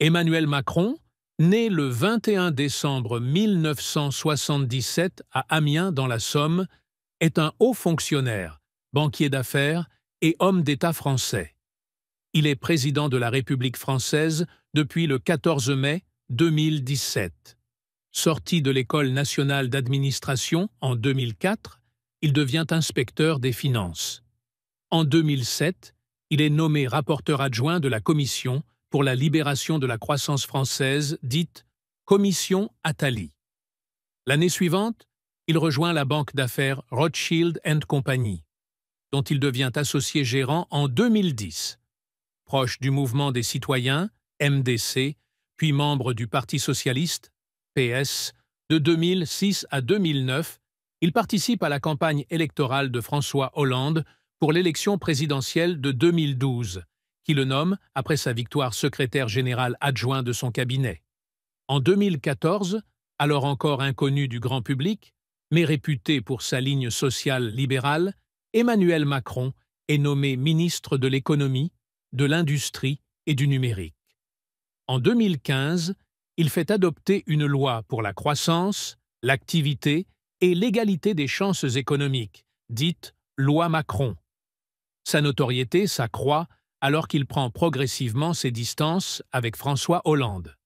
Emmanuel Macron, né le 21 décembre 1977 à Amiens dans la Somme, est un haut fonctionnaire, banquier d'affaires et homme d'État français. Il est président de la République française depuis le 14 mai 2017. Sorti de l'École nationale d'administration en 2004, il devient inspecteur des finances. En 2007, il est nommé rapporteur adjoint de la Commission pour la libération de la croissance française, dite Commission Attali. L'année suivante, il rejoint la banque d'affaires Rothschild Company, dont il devient associé gérant en 2010. Proche du mouvement des citoyens, MDC, puis membre du Parti socialiste, PS, de 2006 à 2009, il participe à la campagne électorale de François Hollande pour l'élection présidentielle de 2012 le nomme après sa victoire secrétaire général adjoint de son cabinet. En 2014, alors encore inconnu du grand public, mais réputé pour sa ligne sociale libérale, Emmanuel Macron est nommé ministre de l'économie, de l'industrie et du numérique. En 2015, il fait adopter une loi pour la croissance, l'activité et l'égalité des chances économiques, dite loi Macron. Sa notoriété s'accroît alors qu'il prend progressivement ses distances avec François Hollande.